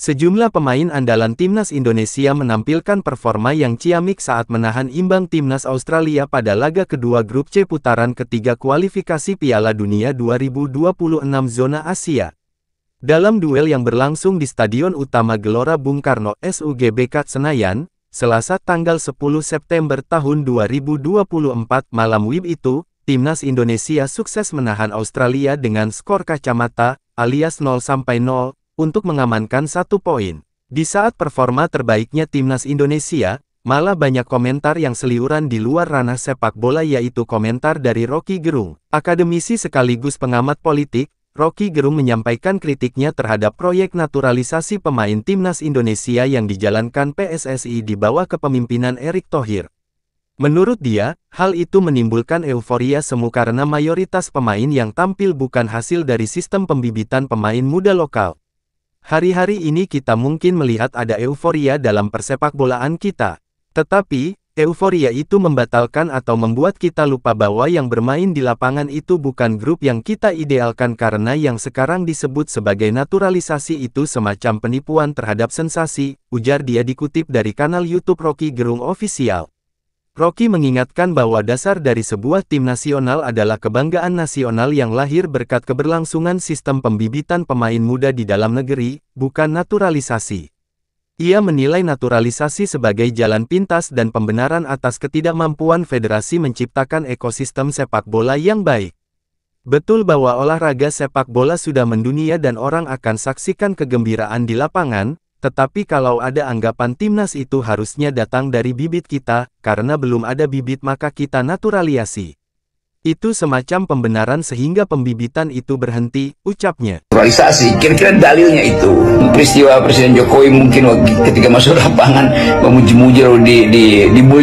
Sejumlah pemain andalan timnas Indonesia menampilkan performa yang ciamik saat menahan imbang timnas Australia pada laga kedua grup C putaran ketiga kualifikasi Piala Dunia 2026 zona Asia. Dalam duel yang berlangsung di Stadion Utama Gelora Bung Karno SUGBK Senayan, Selasa tanggal 10 September tahun 2024 malam WIB itu, timnas Indonesia sukses menahan Australia dengan skor kacamata alias 0-0 untuk mengamankan satu poin. Di saat performa terbaiknya timnas Indonesia, malah banyak komentar yang seliuran di luar ranah sepak bola yaitu komentar dari Rocky Gerung. Akademisi sekaligus pengamat politik, Rocky Gerung menyampaikan kritiknya terhadap proyek naturalisasi pemain timnas Indonesia yang dijalankan PSSI di bawah kepemimpinan Erick Thohir. Menurut dia, hal itu menimbulkan euforia semu karena mayoritas pemain yang tampil bukan hasil dari sistem pembibitan pemain muda lokal. Hari-hari ini kita mungkin melihat ada euforia dalam persepak bolaan kita. Tetapi, euforia itu membatalkan atau membuat kita lupa bahwa yang bermain di lapangan itu bukan grup yang kita idealkan karena yang sekarang disebut sebagai naturalisasi itu semacam penipuan terhadap sensasi, ujar dia dikutip dari kanal YouTube Rocky Gerung Official. Rocky mengingatkan bahwa dasar dari sebuah tim nasional adalah kebanggaan nasional yang lahir berkat keberlangsungan sistem pembibitan pemain muda di dalam negeri, bukan naturalisasi. Ia menilai naturalisasi sebagai jalan pintas dan pembenaran atas ketidakmampuan federasi menciptakan ekosistem sepak bola yang baik. Betul bahwa olahraga sepak bola sudah mendunia dan orang akan saksikan kegembiraan di lapangan, tetapi kalau ada anggapan timnas itu harusnya datang dari bibit kita, karena belum ada bibit maka kita naturalisasi. Itu semacam pembenaran sehingga pembibitan itu berhenti, ucapnya. Naturalisasi, kira-kira dalilnya itu. Peristiwa Presiden Jokowi mungkin ketika masuk lapangan memuji-muji di, di, di, di